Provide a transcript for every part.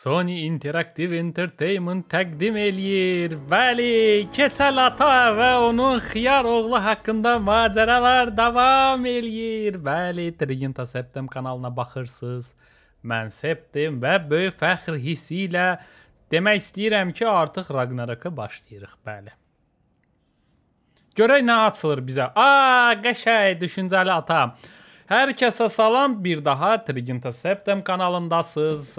Sony Interactive Entertainment təqdim eləyir. Bəli, Keçəl ata və onun xiyar oğlu haqqında macəralar davam eləyir. Bəli, Trigenta Septim kanalına baxırsınız. Mən Septim və böyük fəxr hissi ilə demək istəyirəm ki, artıq Ragnarok-a başlayırıq, bəli. Görək nə açılır bizə. A, qəşəng, düşüncəli atam. Hər kəsə salam, bir daha Trigenta Septim kanalındasınız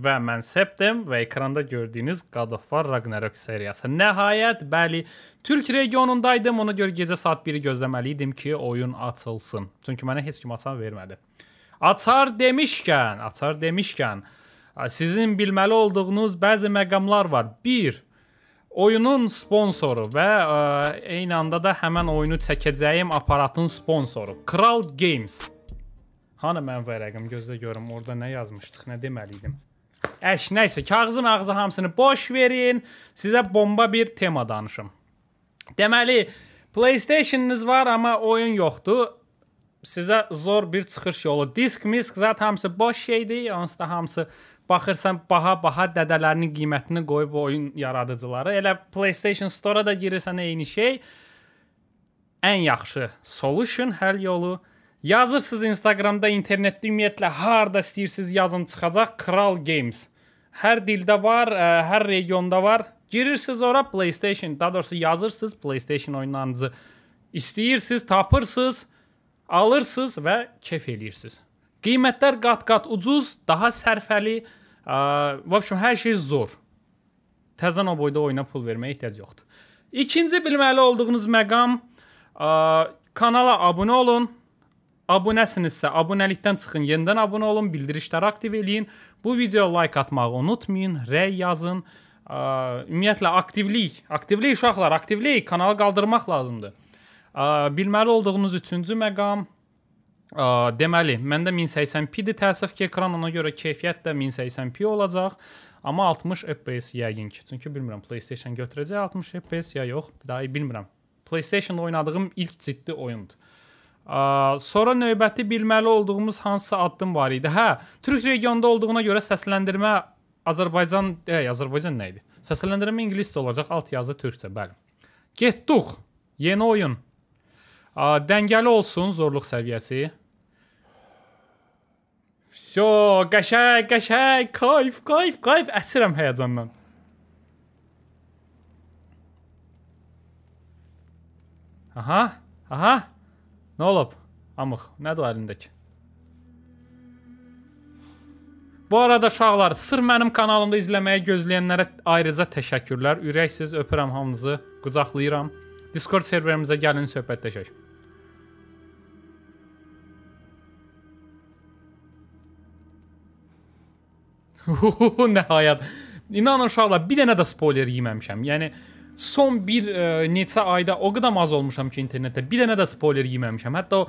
və mən Septem və ekranda gördüyünüz God of War Ragnarok seriyası. Nəhayət, bəli, Türk regionundaydım. Ona görə gecə saat 1-i gözləməli idim ki, oyun açılsın. Çünki mənə heç kim açan vermədi. Açar demişkən, açar demişkən, sizin bilməli olduğunuz bəzi məqamlar var. 1. Oyunun sponsoru və ə, eyni anda da həmin oyunu çəkəcəyim aparatın sponsoru Kral Games. Hanı mən vərəqim gözlə görüm orada nə yazmışdıq, nə deməli idim. Əş, nəysə, kağızı mağızı hamısını boş verin. Sizə bomba bir tema danışım. Deməli, PlayStation-ınız var, amma oyun yoxdur. Sizə zor bir çıxış yolu. Disk, misk zat hamısı boş şeydir. Onsuz da hamısı baxırsan baha-baha dədələrinin qiymətini qoyub oyun yaradıcıları. Elə PlayStation Store-a da girirsən eyni şey. Ən yaxşı solution həll yolu Yazırsınız Instagramda, internetdə ümumiyyətlə harda istəyirsiniz yazın çıxacaq Kral Games. Hər dildə var, ə, hər regionda var. Girirsiniz ora PlayStation, daha doğrusu yazırsınız PlayStation oyunlarınızı. İstəyirsiniz, tapırsınız, alırsınız və kef eləyirsiniz. Qiymətlər qat-qat ucuz, daha sərfəli, və общем hər şey zor. Təzən o boyda oyuna pul verməyə ehtiyac yoxdur. İkinci bilməli olduğunuz məqam ə, kanala abunə olun. Abunəsinizsə abunəlikdən çıxın, yenidən abunə olun, bildirişləri aktiv eləyin. Bu videoya like atmağı unutmayın, rəy yazın. Ə, ümumiyyətlə aktivlik, aktivlik uşaqlar, aktivlik kanalı qaldırmaq lazımdır. Ə, bilməli olduğunuz 3-cü məqam ə, deməli, məndə 1080p-dir. Təəssüf ki, ekran ona görə keyfiyyət də 1080p olacaq, amma 60 FPS yəqin ki, çünki bilmirəm PlayStation götürəcək 60 FPS ya yox, daha bilmirəm. PlayStation oynadığım ilk ciddi oyundur. Sonra növbəti bilməli olduğumuz hansısa addım var idi. Hə, Türk regionda olduğuna görə səsləndirmə Azərbaycan, e, Azərbaycan nə idi? Səsləndirmə ingiliscə olacaq, alt yazı türkcə, bəli. Getduq. Yeni oyun. Dəngəli olsun zorluq səviyyəsi. Vso, qəşəng, qəşəng, kayf, kayf, kayf, əsirəm həyəcandan. Aha, aha. Nə olub? Amıq, nədir o əlindəki? Bu arada uşaqlar, sır mənim kanalımda izləməyi gözləyənlərə ayrıca təşəkkürlər. Ürəksiz öpürəm hamınızı, qucaqlayıram. Discord serverimizə gəlin söhbətləşək. Nəhayət. İnanın uşaqlar, bir dənə də spoiler yeməmişəm. Yəni son bir e, neçə ayda o qədər maz olmuşam ki, internetdə bir dənə də spoiler yeməmişəm. Hətta o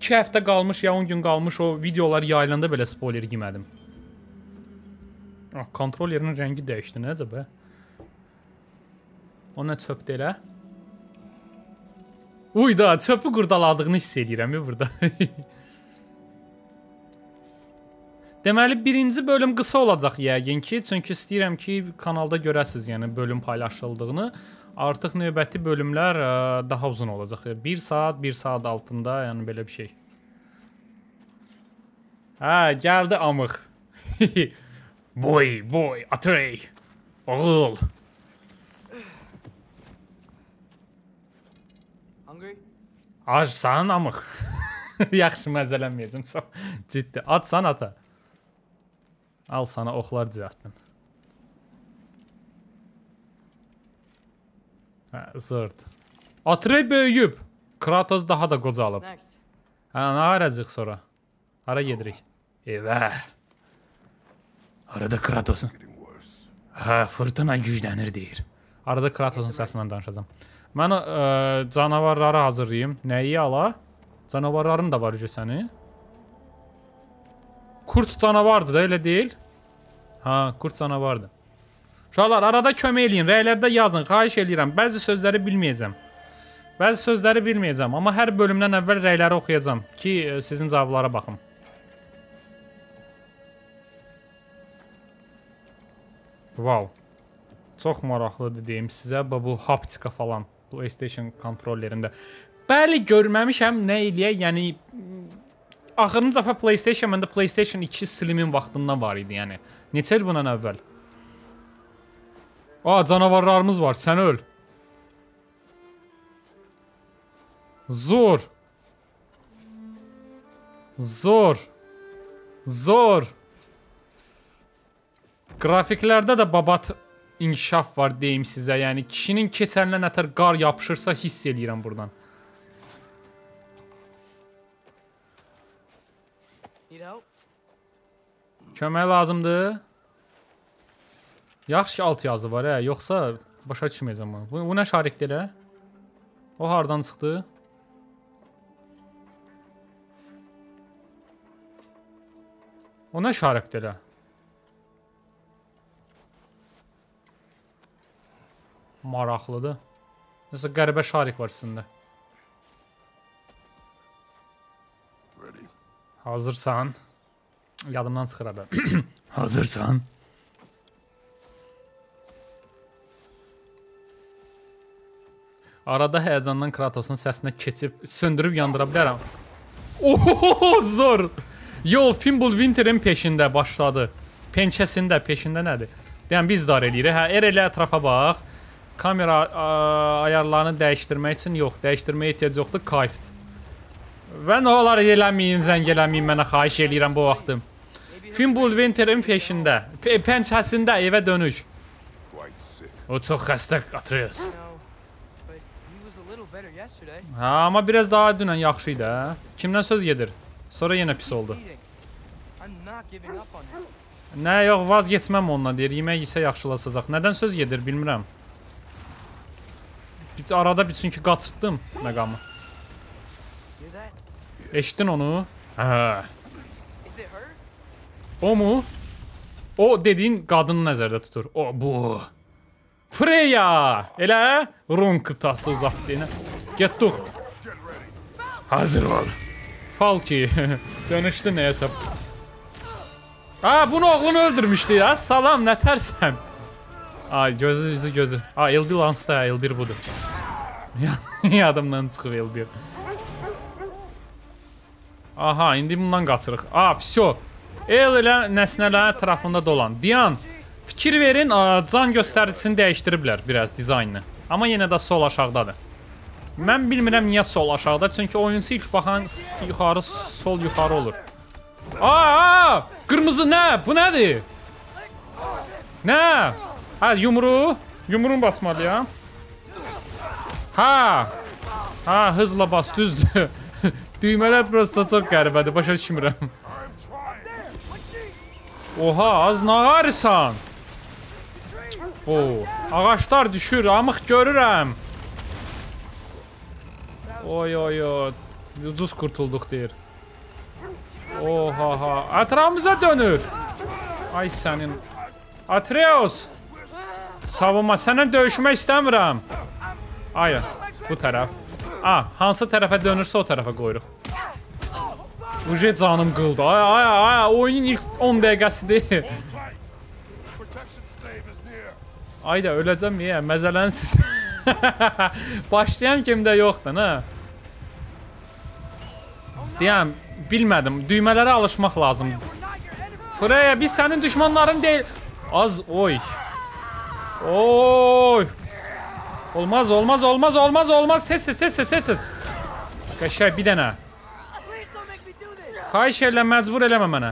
2 həftə qalmış ya 10 gün qalmış o videolar yayılanda belə spoiler yemədim. Ah, kontrollerin rəngi dəyişdi, necə bə? Hə? O nə çöpdü elə? Uy da, çöpü qurdaladığını hiss edirəm ya burada. Deməli, birinci bölüm qısa olacaq yəqin ki, çünki istəyirəm ki, kanalda görəsiz, yəni bölüm paylaşıldığını. Artıq növbəti bölümlər ə, e, daha uzun olacaq. 1 saat, 1 saat altında, yəni belə bir şey. Hə, gəldi amıq. boy, boy, atrey. Oğul. Acsan amıq. Yaxşı, məzələnməyəcəm. Ciddi. Açsan ata. Al sana oxlar düzəltdim. Hə, zırd. Atrey böyüyüb. Kratos daha da qocalıb. Hə, nə aracıq sonra? Hara gedirik? Evə. Arada Kratosun. Hə, fırtına güclənir deyir. Arada Kratosun səsindən danışacağam. Mən ə, e, canavarları hazırlayım. Nəyi ala? Canavarların da var gücə sənin. Kurt canavardır da elə deyil? Ha, kurt canavardır. Uşaqlar arada kömək eləyin, rəylərdə yazın, xahiş eləyirəm. Bəzi sözləri bilməyəcəm. Bəzi sözləri bilməyəcəm, amma hər bölümdən əvvəl rəyləri oxuyacam ki, e, sizin cavablara baxım. Wow. Çox maraqlıdır deyim sizə. Bu haptika falan PlayStation kontrollerində. Bəli, görməmişəm nə eləyə, yəni axırıncı dəfə PlayStation məndə PlayStation 2 Slim-in vaxtından var idi, yəni. Neçə il bundan əvvəl? A, canavarlarımız var, sən öl. Zor. Zor. Zor. Qrafiklərdə də babat inkişaf var deyim sizə. Yəni kişinin keçərinə nətər qar yapışırsa hiss eləyirəm buradan. Kömək lazımdı. Yaxşı ki alt yazı var hə, yoxsa başa düşməyəcəm bunu. Bu, bu nə şarikdir elə? O hardan çıxdı? O ne şarikdir elə? Maraqlıdır. Nəsə qəribə şarik var sizində. Hazırsan. Hazırsan. Yadımdan çıxır abi. Hazırsan? Arada həyəcandan Kratosun səsinə keçib söndürüb yandıra bilərəm. Ohoho zor. Yol Fimbul Winterin peşində başladı. Pençəsində, peşində nədir? Deyən biz idarə eləyirik. Hə, er elə ətrafa bax. Kamera ə, ayarlarını dəyişdirmək üçün yox, dəyişdirməyə ehtiyac yoxdur, kayft. Və nə olar eləməyin, zəng eləməyin mənə xahiş eləyirəm bu vaxtım. Fimbul Winterin peşində, pəncəsində evə dönüş. O çox xəstə Atreus. Hə, amma biraz daha dünən yaxşı idi, hə? Kimdən söz gedir? Sonra yenə pis oldu. Nə, yox, vazgeçməm onunla deyir. Yemək isə yaxşılaşacaq. Nədən söz gedir, bilmirəm. Bir arada bir çünki qaçırtdım məqamı. Eşitdin onu? Hə. O mu? O dediyin qadını nəzərdə tutur. O bu. Freya! Elə Rum qıtası uzaqdığını. Getdik. Hazır ol. Falki dönüşdü nəyəsə. A, bunu oğlunu öldürmüşdü ya. Salam, nə tərsən? Ay, gözü yüzü gözü. A, L1 Lansta, L1 budur. Yadımdan çıxıb L1. Aha, indi bundan qaçırıq. A, всё. El elə nəsnələr ətrafında dolan. Diyan, fikir verin, can göstəricisini dəyişdiriblər biraz dizaynını. Amma yenə də sol aşağıdadır. Mən bilmirəm niyə sol aşağıda, çünki oyunçu ilk baxan yuxarı, sol yuxarı olur. Aa, qırmızı nə? Bu nədir? Nə? Hə, yumru. Yumruğunu basmalıyam. Hə. Hə, hızla bas, düzdür. Düymələr prosta çox qəribədir, başa düşmürəm. Oha, az nə ağarısan? O, ağaclar düşür, amıq görürəm. Oy, oy, oy. Yuduz qurtulduq deyir. Oha, ha. Ətrafımıza dönür. Ay sənin. Atreus. Savunma, sənə döyüşmək istəmirəm. Ay, bu tərəf. A, hansı tərəfə dönürsə o tərəfə qoyuruq. Uje canım qıldı. Ay ay ay oyunun ilk 10 dəqiqəsidir. Ay da öləcəm niyə? Məzələnsiz. Başlayan kimdə yoxdur, nə? Deyəm, bilmədim. Düymələrə alışmaq lazımdır. Freya, biz sənin düşmanların deyil. Az, oy. Oy. Olmaz, olmaz, olmaz, olmaz, olmaz. Tez, tez, tez, tez, tez. Qəşəng bir dənə. Xahiş elə, məcbur eləmə mənə.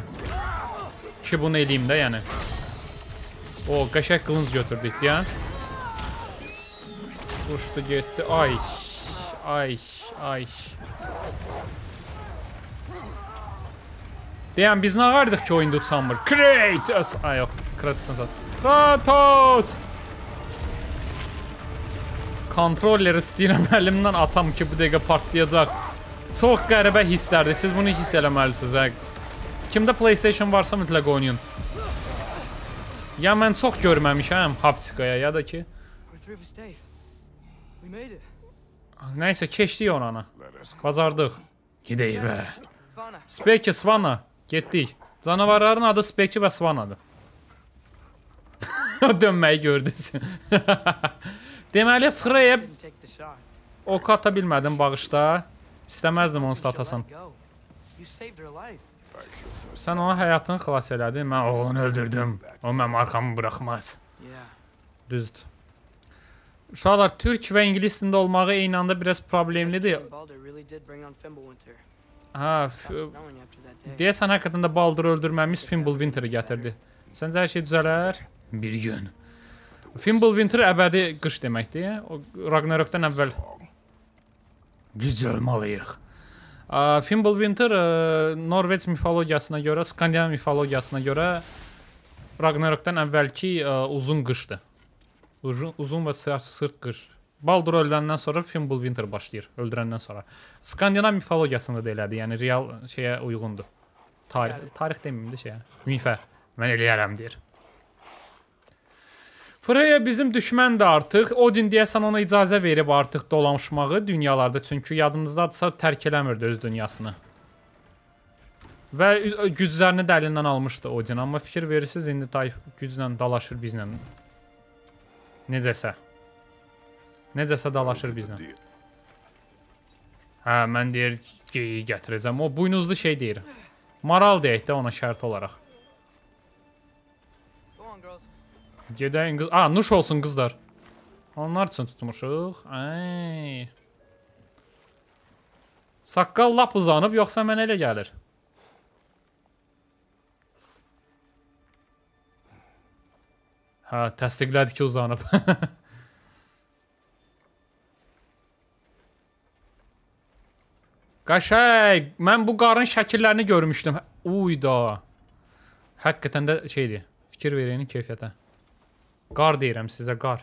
Ki bunu eləyim də, yəni. O, qəşək qılınc götürdük, deyən. Uçdu, getdi. Ay, ay, ay. Deyən, biz nə qardıq ki, oyunda uçanmır? Kratos! Ay, yox, Kratos'un sat. Kratos! Kontrolleri istəyirəm əlimdən atam ki, bu dəqiqə partlayacaq. Çox qəribə hisslərdir. Siz bunu hiss eləməlisiniz. Hə? Kimdə PlayStation varsa mütləq oynayın. Ya mən çox görməmişəm haptikaya ya da ki. Nəysə keçdik onana. Bacardıq. Gedək və. Speki Svana. Getdik. Canavarların adı Speki və Svanadır. Dönməyi gördünüz. Deməli Freya ok ata bilmədim bağışda. İstəməzdim onu satasan. Sən ona həyatını xilas elədin, mən oğlunu öldürdüm. O mənim arxamı buraxmaz. Düzdür. Uşaqlar, türk və ingilis dilində olmağı eyni anda biraz problemlidir. Ha, deyəsən həqiqətən də Baldur öldürməyimiz Fimbulwinter-i gətirdi. Səncə hər şey düzələr? Bir gün. Fimbulwinter əbədi qış deməkdir. O Ragnarokdan əvvəl Güclə ölməliyik. Fimbulwinter Norveç mifologiyasına görə, Skandinav mifologiyasına görə Ragnarokdan əvvəlki ə, uzun qışdır. Uzun, uzun və sırt qış. Baldur öldürəndən sonra Fimbulwinter başlayır, öldürəndən sonra. Skandinav mifologiyasında da elədir, yəni real şeyə uyğundur. Tarix, tarix deməyim də şeyə, mifə. Mən eləyərəm deyir. Freya bizim düşməndir artıq. Odin deyəsən ona icazə verib artıq dolanışmağı dünyalarda. Çünki yadınızdadırsa tərk eləmirdi öz dünyasını. Və güclərini də əlindən almışdı Odin. Amma fikir verirsiniz, indi Tayf güclə dalaşır bizlə. Necəsə. Necəsə dalaşır bizlə. Hə, mən deyir, geyi gətirəcəm. O buynuzlu şey deyir. Maral deyək də ona şərt olaraq. Gedəyin qız... A, nuş olsun qızlar. Onlar üçün tutmuşuq. Ay. Saqqal lap uzanıb, yoxsa mənə elə gəlir. Hə, təsdiqlədi ki, uzanıb. Qaşay, mən bu qarın şəkillərini görmüşdüm. Uy da. Həqiqətən də şeydir. Fikir verəyin keyfiyyətə. Qar deyirəm sizə, qar.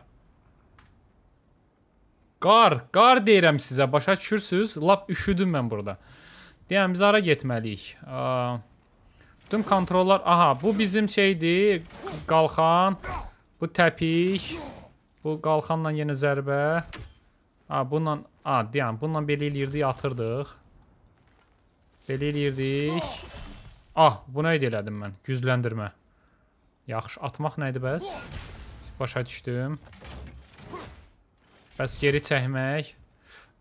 Qar, qar deyirəm sizə, başa düşürsüz? Lap üşüdüm mən burada. Deyəm, biz ara getməliyik. Bütün kontrollar, aha, bu bizim şeydir, qalxan, bu təpik, bu qalxanla yenə zərbə. Ha, bununla, ha, deyəm, bununla belə eləyirdik, atırdıq. Belə eləyirdik. Ah, bu nə idi elədim mən, gücləndirmə. Yaxşı, atmaq nə idi bəs? Bəs? Başa düşdüm. Bəs geri çəkmək.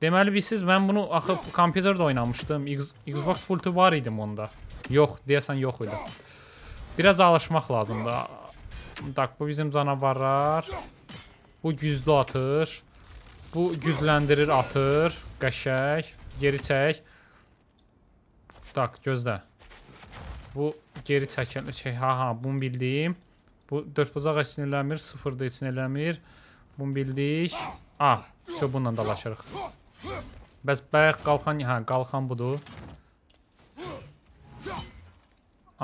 Deməli bilirsiniz, mən bunu axı kompüterdə oynamışdım. X Xbox pultu var idim onda. Yox, deyəsən yox idi. Biraz alışmaq lazımdır. Tak, bu bizim canavarlar. Bu güclü atır. Bu gücləndirir, atır. Qəşək. Geri çək. Tak, gözlə. Bu geri çəkən şey. Ha ha, bunu bildim. Bu dördbucaq heç eləmir, sıfırda heç eləmir. Bunu bildik. A, все bununla dalaşırıq. Bəs bayaq qalxan, hə, qalxan budur.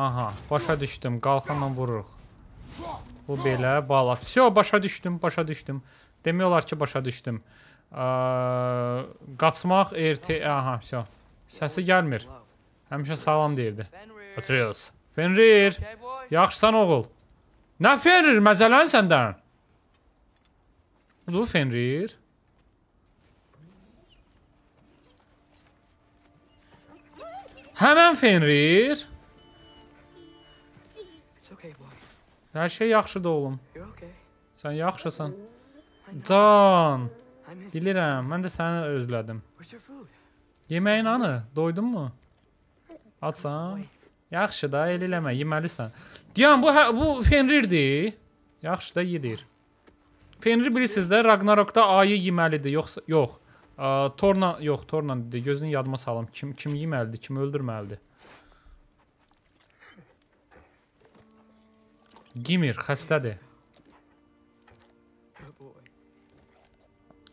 Aha, başa düşdüm. Qalxanla vururuq. Bu belə, bala. Всё, başa düşdüm, başa düşdüm. Demək olar ki, başa düşdüm. Ə, qaçmaq e RT, aha, всё. Səsi gəlmir. Həmişə salam deyirdi. Atreus. Fenrir, yaxşısan oğul? نه فنریر məzələn səndən. Budur Fenrir. Həmən Fenrir. Hər şey yaxşıdır oğlum. Sən yaxşısan. Can. Bilirəm, mən də səni özlədim. Yeməyin anı, doydun mu? Açsan? Yaxşı da, el eləmə, yeməlisən. Deyəm, bu, hə, bu Fenrirdir. Yaxşı da, yedir. Fenrir bilirsiniz də, Ragnarokda ayı yeməlidir, yoxsa, yox. Ə, torna, yox, torna dedi, gözünü yadıma salım. Kim, kim yeməlidir, kim öldürməlidir. Gimir, xəstədir.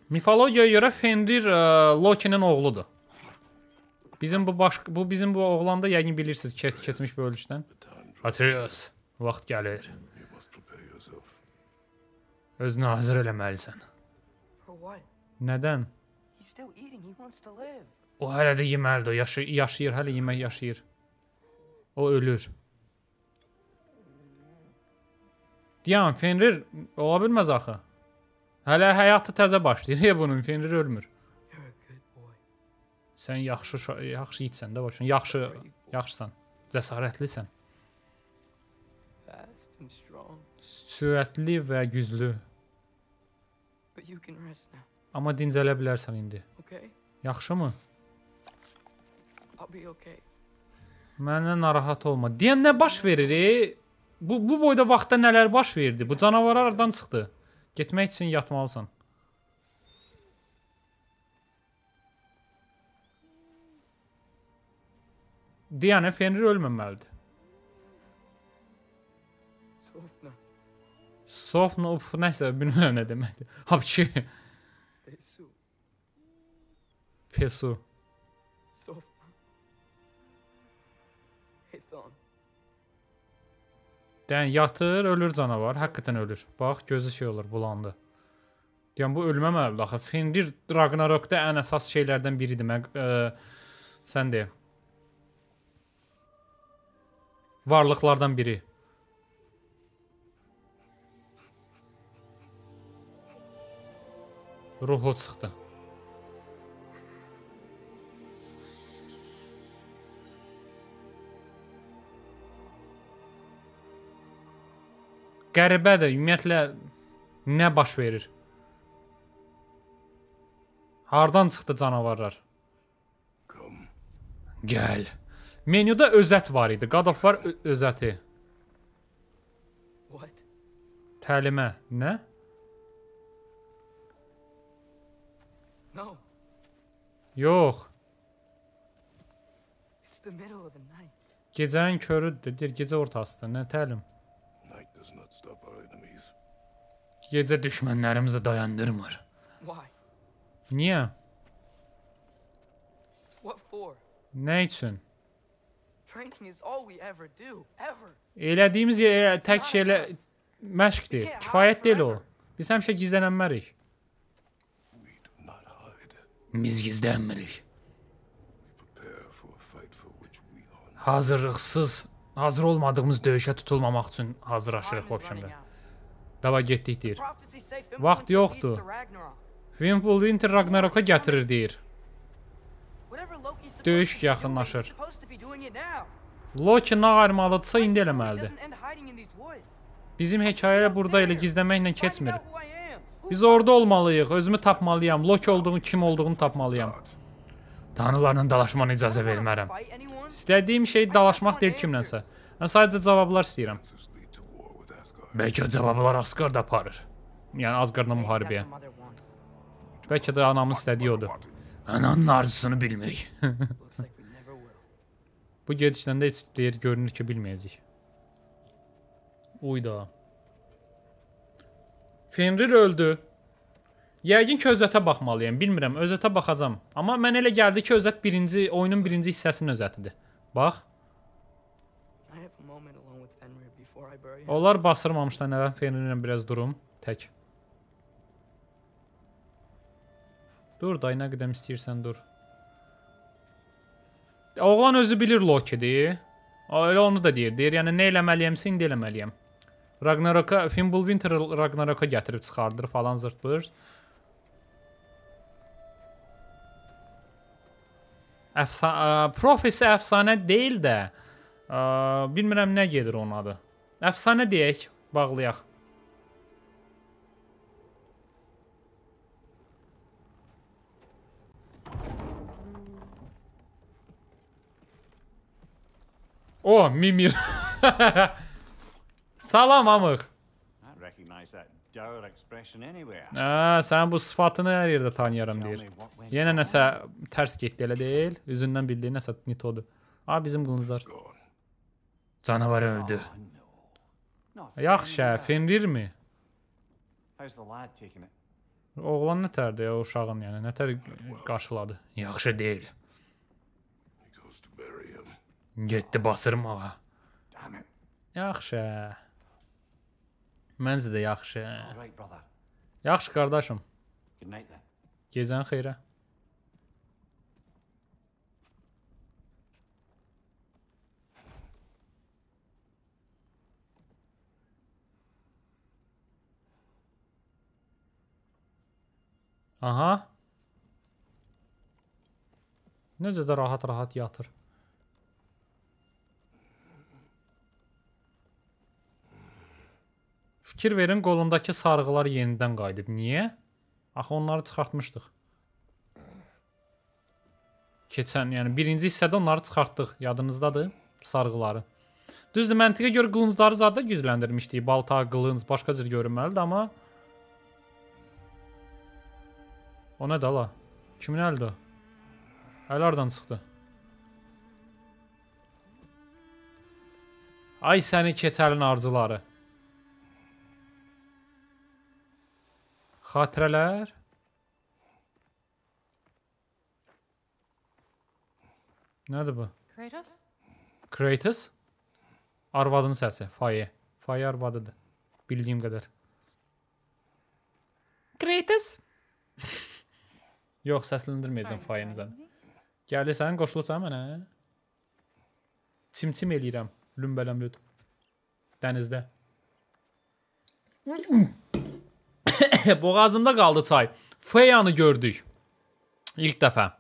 Mifologiya görə Fenrir ə, e, Lokinin oğludur. Bizim bu baş bu bizim bu oğlanda yəqin bilirsiniz keçmiş keçmiş bölüşdən. Atreus, vaxt gəlir. Özünü hazır eləməlisən. Nədən? O hələ də yeməlidir, yaşı yaşayır, hələ yemək yaşayır. O ölür. Diyan, Fenrir ola bilməz axı. Hələ həyatı təzə başlayır, bunun Fenrir ölmür. Sən yaxşı yaxşı itsən də başın. Yaxşı, yaxşısan. Cəsarətlisən. Sürətli və güclü. Amma dincələ bilərsən indi. Yaxşımı? Məndən narahat olma. Deyən nə baş verir? E? Bu bu boyda vaxtda nələr baş verdi? Bu canavarlardan çıxdı. Getmək üçün yatmalısan. Deyənə Fenrir ölməməlidir. Sofna. Sofna, uf, nəsə, bilmirəm nə deməkdir. Hapçı. Pesu. Pesu. Sofna. Ethan. Dən yatır, ölür canavar. Həqiqətən ölür. Bax, gözü şey olur, bulandı. Yəni bu ölməməlidir axı. Fenrir Ragnarokda ən əsas şeylərdən biridir. Mən ə, e, sən de. varlıqlardan biri. Ruhu çıxdı. Qəribədir, ümumiyyətlə nə baş verir? Hardan çıxdı canavarlar? Gəl. Menyuda özət var idi. God of War özəti. What? Təlimə. Nə? No. Yox. Gecənin körüdür. Deyir gecə ortasıdır. Nə təlim? Gecə düşmənlərimizi dayandırmır. Why? Niyə? Nə üçün? Elədiyimiz yer, e, tək şey elə məşqdir. Kifayət deyil o. Biz həmişə gizlənənmərik. Biz gizlənmirik. Hazırlıqsız, hazır olmadığımız döyüşə tutulmamaq üçün hazırlaşırıq vəbşəndə. Dava getdik deyir. Vaxt yoxdur. Wimpole Winter Ragnarok'a gətirir deyir. Döyüş yaxınlaşır. Loki nə ayırmalıdırsa indi eləməlidir. Bizim hekayə burada elə gizləməklə keçmir. Biz orada olmalıyıq, özümü tapmalıyam, Loki olduğunu, kim olduğunu tapmalıyam. Tanrılarla dalaşmana icazə vermərəm. İstədiyim şey dalaşmaq deyil kimlənsə. Mən sadəcə cavablar istəyirəm. Bəlkə cavablar Asgard aparır. Yəni Asgardla müharibəyə. Bəlkə də anamın istədiyi odur. Ananın arzusunu bilmirik. Bu gedişdən də heç deyir, görünür ki, bilməyəcək. Uyda. Fenrir öldü. Yəqin ki, özətə baxmalıyam. Bilmirəm, özətə baxacam. Amma mən elə gəldi ki, özət birinci, oyunun birinci hissəsinin özətidir. Bax. Onlar basırmamışlar nədən Fenrirlə biraz durum. Tək. Dur, day nə qədəm istəyirsən dur. Oğlan özü bilir Loki-dir. Elə onu da deyir. Deyir, yəni nə eləməliyəmsə indi eləməliyəm. Ragnarok-a Fimbulwinter Ragnarok-a gətirib çıxardır falan zırtbır. Əfsa Profesi əfsanə deyil də ə, bilmirəm nə gedir onun adı. Əfsanə deyək, bağlayaq. O, Mimir. Salam amıq. Hə, sənin bu sifətini hər yerdə tanıyıram deyir. Yenə nəsə tərs getdi elə deyil? Üzündən bildiyi nəsə nitodur. A, bizim qılınclar. Canavar öldü. Yaxşı, Fenrirmi? Oğlan nətərdir ya, uşağın yəni, nətər qarşıladı? Yaxşı deyil. Getdi basırmağa. Yaxşı. Məncə də yaxşı. Yaxşı qardaşım. Gecən xeyrə. Aha. Necə də rahat-rahat yatır. Fikir verin, qolundakı sarğılar yenidən qayıdıb. Niyə? Axı onları çıxartmışdıq. Keçən, yəni birinci hissədə onları çıxartdıq. Yadınızdadır sarğıları. Düzdür, məntiqə görə qılıncları zada gücləndirmişdik. Balta, qılınc, başqa cür görünməlidir, amma... O nədir, ala? Kimin əlidir? Əl aradan çıxdı. Ay səni keçəlin arzuları. Xatirələr? Nədir bu? Kratos? Kratos? Arvadın səsi, Faye. Faye arvadıdır. Bildiyim qədər. Kratos? Yox, səsləndirməyəcəm Faye-nizə. Gəlirsən, qoşulursan mənə? Çimçim eləyirəm, lümbələmlüd. Dənizdə. Boğazımda qaldı çay. Feyanı gördük. İlk dəfə.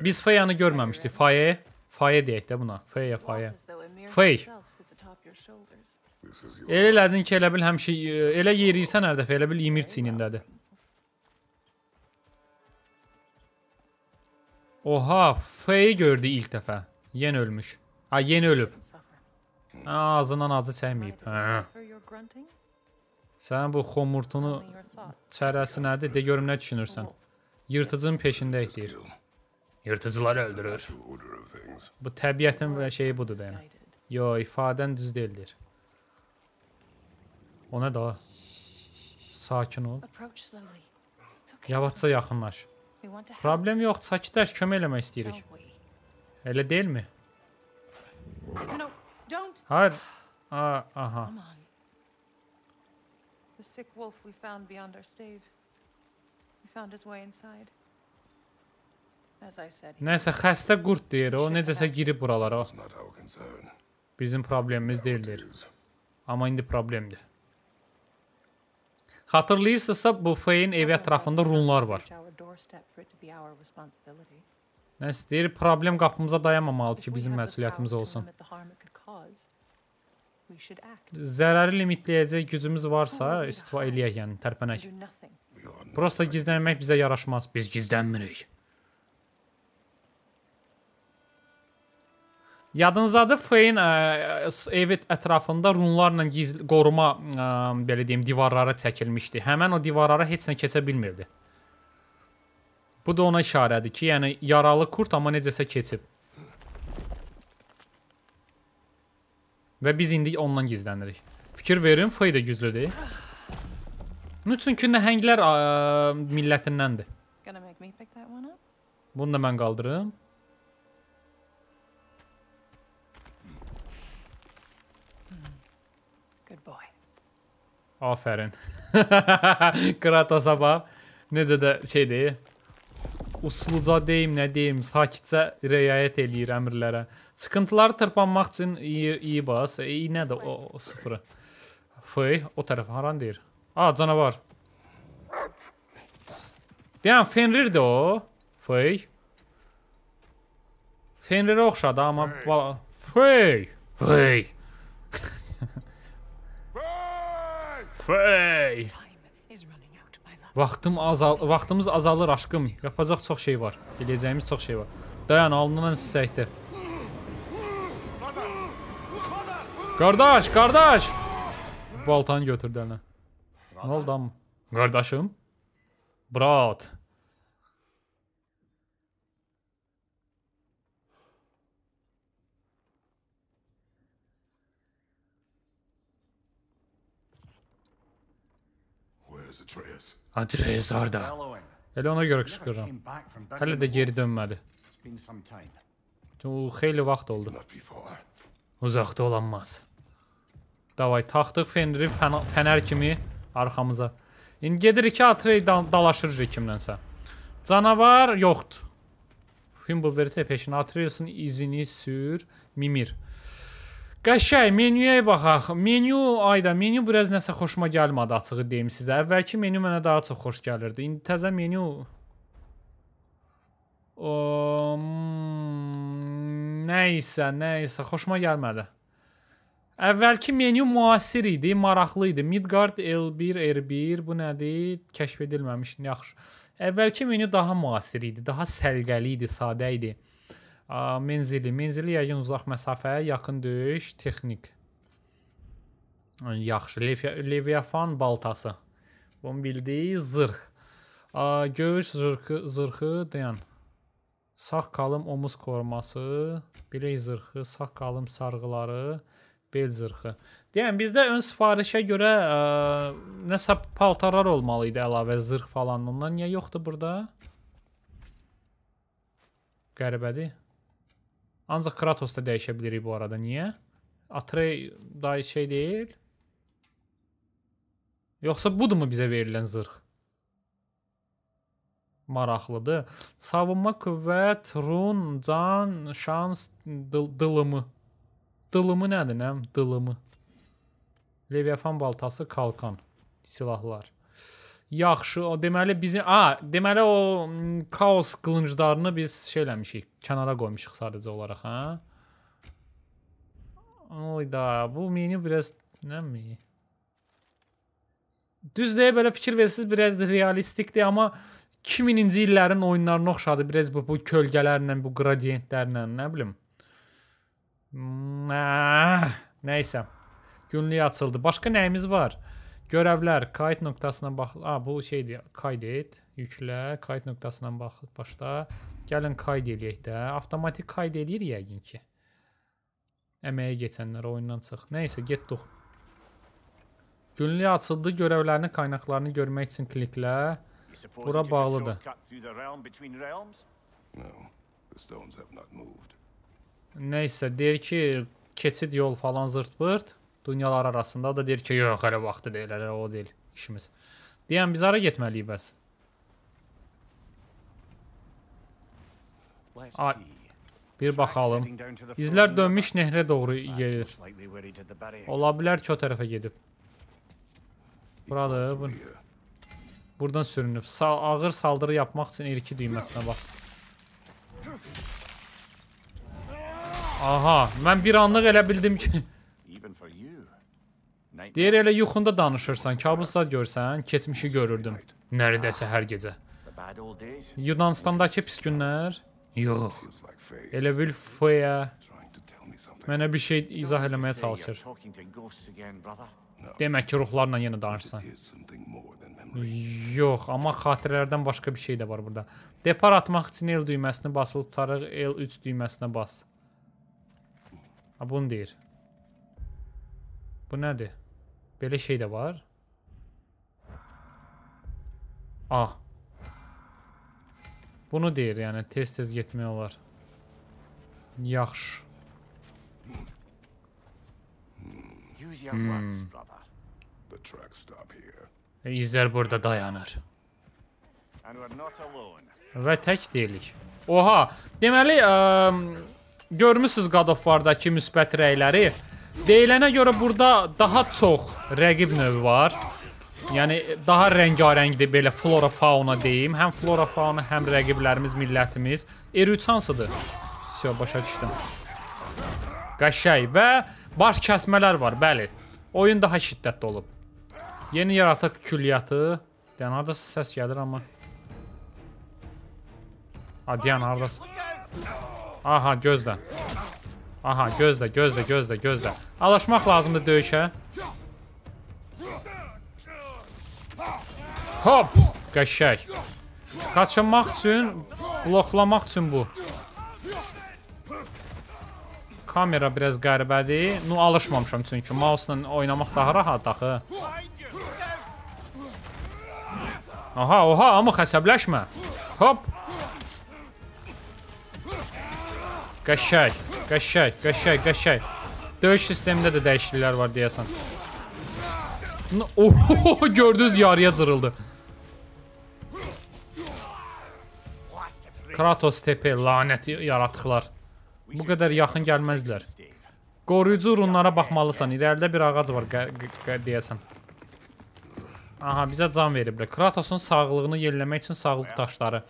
Biz Feyanı görməmişdik. Faye, Faye deyək də buna. Feya, Faye. Fey. Elə elədin ki, elə bil həmişə elə yeriysən hər dəfə, elə bil imir çiynindədir. Oha, Feyi gördü ilk dəfə. Yen ölmüş. Ha, yeni ölüb. Ha, ağzından acı çəkməyib. Hə. Sənin bu xomurtunu çərəsi nədir? De görüm nə düşünürsən? Yırtıcının peşindəyik deyir. Yırtıcıları öldürür. Bu təbiətin və şeyi budur da yəni. Yo, ifadən düz deyildir. Ona da sakin ol. Yavaşca yaxınlaş. Problem yoxdur, sakitləş, kömək eləmək istəyirik. Elə deyilmi? Hayır. A, aha. The sick wolf we found beyond our stave. We found his way inside. Nəsə xəstə qurd deyir o, necəsə girib buralara. Bizim problemimiz deyildir. Amma indi problemdir. Xatırlayırsınızsa bu feyin evi ətrafında runlar var. Nə istəyir? Problem qapımıza dayanmamalıdır ki, bizim məsuliyyətimiz olsun. Zərəri limitləyəcək gücümüz varsa, oh, istifa eləyək, yəni tərpənək. Prosta gizlənmək bizə yaraşmaz. Biz gizlənmirik. Yadınızdadır, Feyn ev ətrafında runlarla gizli, qoruma, ə, belə deyim, divarlara çəkilmişdi. Həmən o divarlara heç nə keçə bilmirdi. Bu da ona işarədir ki, yəni yaralı kurt amma necəsə keçib. Və biz indi ondan gizlənirik. Fikir verin, F-də güclüdür. Bunun üçün ki, nəhənglər ə, millətindəndir. Bunu da mən qaldırım. Afərin. Kratasa bax. Necə də şeydir. Usluca deyim, nə deyim, sakitcə riayət eləyir əmrlərə. Sıkıntıları tırpanmaq üçün iyi, iyi bas. E, iyi e, nədir o, o sıfırı? F o tərəf haran deyir. A canavar. Deyəm yəni Fenrir də o. F. Fenrirə oxşadı amma bala. F. F. F. Vaxtım azal vaxtımız azalır aşkım. Yapacaq çox şey var. Eləyəcəyimiz çox şey var. Dayan, alnından sisəkdir. Kardeş kardeş. Baltanı götürdü eline. Ne oldu amma? Kardeşim. Brat. Atreus orada. Elə ona görə qışqırıram. Hələ də geri dönmədi. O xeyli vaxt oldu. Uzaqda olanmaz. Davay, taxdıq fenri fəna, fənər kimi arxamıza. İndi gedirik ki, atrey dalaşırıq kimdənsə. Canavar yoxdur. Fimbulverite peşinə Atreyusun izini sür. Mimir. Qəşəy, menyuya baxaq. Menyu, ayda, menyu biraz nəsə xoşuma gəlmədi açığı deyim sizə. Əvvəlki menyu mənə daha çox xoş gəlirdi. İndi təzə menyu... Um, Nə isə, nə isə xoşuma gəlmədi. Əvvəlki menu müasir idi, maraqlı idi. Midgard L1, R1 bu nədir? Kəşf edilməmiş. Yaxşı. Əvvəlki menu daha müasir idi, daha səliqəli idi, sadə idi. Menzili, menzili yəqin uzaq məsafə, yaxın döyüş, texnik. Yaxşı, Leviathan baltası. Bunu bildi, zırh. Göğüs zırhı, zırhı dayan. Sağ qalım omuz koruması, bilək zırxı, sağ qalım sarğıları, bel zırxı. Deyəm, bizdə ön sifarişə görə ə, nəsə paltarlar olmalı idi əlavə zırx falan. Onlar niyə yoxdur burada? Qəribədir. Ancaq Kratos da dəyişə bilirik bu arada. Niyə? Atrey daha şey deyil. Yoxsa budur mu bizə verilən zırx? maraqlıdır. Savunma qüvvət, run, can, şans, dıl dılımı. Dılımı nədir, nə? Dılımı. Leviathan baltası, kalkan silahlar. Yaxşı, o deməli bizim, a, deməli o kaos qılınclarını biz şey eləmişik, kənara qoymuşuq sadəcə olaraq, hə? Oyda, bu mini biraz nəmi? Düzdür, belə fikir versiniz, biraz realistikdir, amma 2000-ci illərin oyunlarına oxşadı biraz bu, bu kölgələrlə, bu qradiyentlərlə, nə bilim. Nəysə. Günlük açıldı. Başqa nəyimiz var? Görevlər, kayıt nöqtəsinə bax. A, bu şeydir. Kayd et, yüklə, kayıt nöqtəsinə bax. Başda. Gəlin kayd eləyək də. Avtomatik kayd eləyir yəqin ki. Əməyə keçənlər oyundan çıx. Nəysə, getdik. Günlük açıldı. Görevlərini, qaynaqlarını görmək üçün kliklə. Bura bağlıdır. Nəysə, deyir ki, keçid yol falan zırt-pırt. Dünyalar arasında da deyir ki, yox, hələ vaxtı deyil, hələ o deyil işimiz. Deyən, biz hara getməliyik bəs? Ay, bir baxalım. İzlər dönmüş nehrə doğru gedir. Ola bilər ki, o tərəfə gedib. Buradır, bu... Buradan sürünüb. Sal ağır saldırı yapmaq üçün R2 düyməsinə bax. Aha, mən bir anlıq elə bildim ki. Deyir elə yuxunda danışırsan, kabuslar görsən, keçmişi görürdüm. Nərdəsə hər gecə. Yunanistandakı pis günlər? Yox. Elə bil Feya mənə bir şey izah eləməyə çalışır. Demək ki, ruhlarla yenə danışsan. Yox, amma xatirələrdən başqa bir şey də var burada. Depar atmaq üçün L düyməsini basılı tutaraq L3 düyməsinə bas. Ha, bunu deyir. Bu nədir? Belə şey də var. A. Bunu deyir, yəni tez-tez getmək olar. Yaxşı. Hmm. The tracks stop here. İzlər burada dayanır. Və tək deyilik. Oha, deməli, ə, görmüsünüz qadoflardakı müsbət rəyləri. Deyilənə görə burada daha çox rəqib növü var. Yəni daha rəngarəngdir belə flora fauna deyim. Həm flora fauna, həm rəqiblərimiz millətimiz. R3 hansıdır? Sö, başa düşdüm. Qəşəng və baş kəsmələr var, bəli. Oyun daha şiddətli olub. Yeni yaratıq külliyyatı. Yəni hardasa səs gəlir amma. Adiyan hardasa. Aha gözlə. Aha gözlə, gözlə, gözlə, gözlə. Alaşmaq lazımdır döyüşə. Hop! Qəşək. Qaçınmaq üçün, bloklamaq üçün bu. Kamera biraz qəribədir. Nu alışmamışam çünki. Mouse-la oynamaq daha rahat axı. Oha oha amı xəsəbləşmə. Hop. Qəşəng, qəşəng, qəşəng, qəşəng. Döyüş sistemində də dəyişikliklər var deyəsən. Oho, gördünüz yarıya cırıldı. Kratos TP lanət yaratıqlar. Bu qədər yaxın gəlməzlər. Qoruyucu runlara baxmalısan. İrəlidə bir ağac var deyəsən. Aha, bizə can veriblər. Kratosun sağlığını yeniləmək üçün sağlıq daşları.